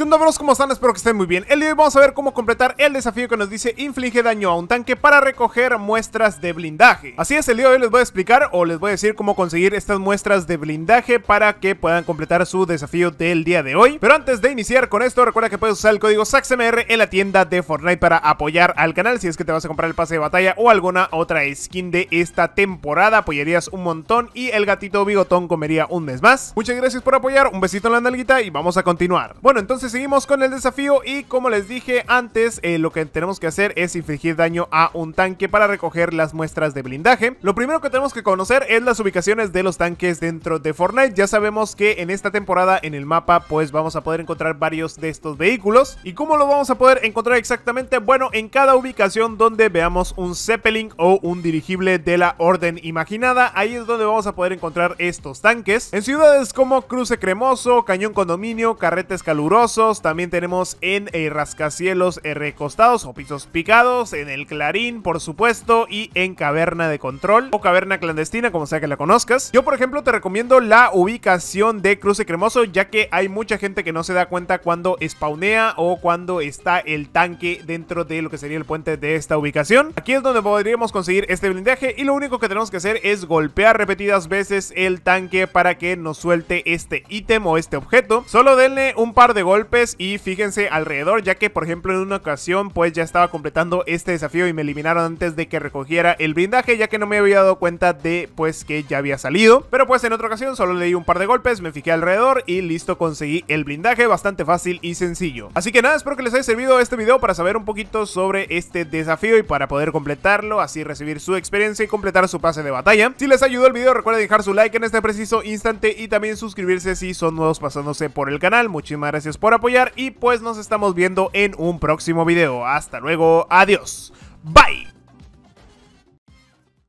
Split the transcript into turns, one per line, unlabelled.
¿Qué onda bros? ¿Cómo están? Espero que estén muy bien. El día de hoy vamos a ver cómo completar el desafío que nos dice inflige daño a un tanque para recoger muestras de blindaje. Así es, el día de hoy les voy a explicar o les voy a decir cómo conseguir estas muestras de blindaje para que puedan completar su desafío del día de hoy. Pero antes de iniciar con esto, recuerda que puedes usar el código SAXMR en la tienda de Fortnite para apoyar al canal. Si es que te vas a comprar el pase de batalla o alguna otra skin de esta temporada, apoyarías un montón y el gatito bigotón comería un mes más. Muchas gracias por apoyar, un besito en la nalguita y vamos a continuar. Bueno, entonces seguimos con el desafío y como les dije antes, eh, lo que tenemos que hacer es infligir daño a un tanque para recoger las muestras de blindaje. Lo primero que tenemos que conocer es las ubicaciones de los tanques dentro de Fortnite. Ya sabemos que en esta temporada en el mapa pues vamos a poder encontrar varios de estos vehículos. ¿Y cómo lo vamos a poder encontrar exactamente? Bueno, en cada ubicación donde veamos un Zeppelin o un dirigible de la Orden Imaginada, ahí es donde vamos a poder encontrar estos tanques. En ciudades como Cruce Cremoso, Cañón Condominio, Carretes Caluroso, también tenemos en eh, rascacielos eh, recostados o pisos picados. En el clarín, por supuesto. Y en caverna de control o caverna clandestina, como sea que la conozcas. Yo, por ejemplo, te recomiendo la ubicación de Cruce Cremoso, ya que hay mucha gente que no se da cuenta cuando spawnea o cuando está el tanque dentro de lo que sería el puente de esta ubicación. Aquí es donde podríamos conseguir este blindaje y lo único que tenemos que hacer es golpear repetidas veces el tanque para que nos suelte este ítem o este objeto. Solo denle un par de golpes y fíjense alrededor, ya que por ejemplo en una ocasión pues ya estaba completando este desafío y me eliminaron antes de que recogiera el blindaje, ya que no me había dado cuenta de pues que ya había salido. Pero pues en otra ocasión solo leí un par de golpes, me fijé alrededor y listo conseguí el blindaje, bastante fácil y sencillo. Así que nada, espero que les haya servido este video para saber un poquito sobre este desafío y para poder completarlo, así recibir su experiencia y completar su pase de batalla. Si les ayudó el video recuerden dejar su like en este preciso instante y también suscribirse si son nuevos pasándose por el canal. Muchísimas gracias por apoyar y pues nos estamos viendo en un próximo video. Hasta luego, adiós, bye.